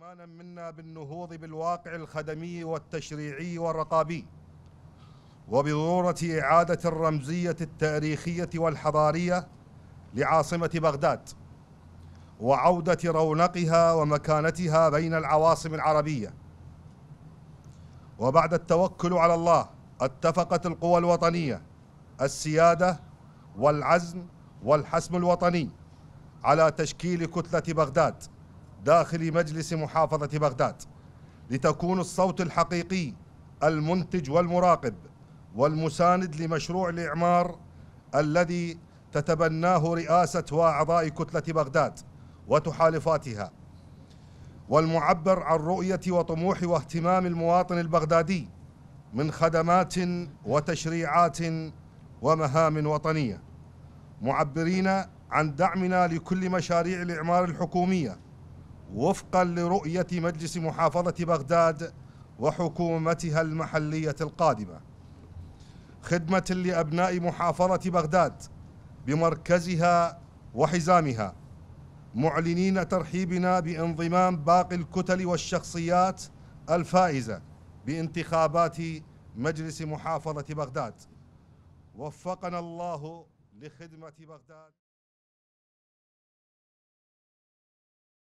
ايمانا منا بالنهوض بالواقع الخدمي والتشريعي والرقابي وبضروره اعاده الرمزيه التاريخيه والحضاريه لعاصمه بغداد وعوده رونقها ومكانتها بين العواصم العربيه وبعد التوكل على الله اتفقت القوى الوطنيه السياده والعزم والحسم الوطني على تشكيل كتله بغداد داخل مجلس محافظة بغداد لتكون الصوت الحقيقي المنتج والمراقب والمساند لمشروع الإعمار الذي تتبناه رئاسة وأعضاء كتلة بغداد وتحالفاتها والمعبر عن رؤية وطموح واهتمام المواطن البغدادي من خدمات وتشريعات ومهام وطنية معبرين عن دعمنا لكل مشاريع الإعمار الحكومية وفقا لرؤية مجلس محافظة بغداد وحكومتها المحلية القادمة خدمة لأبناء محافظة بغداد بمركزها وحزامها معلنين ترحيبنا بانضمام باقي الكتل والشخصيات الفائزة بانتخابات مجلس محافظة بغداد وفقنا الله لخدمة بغداد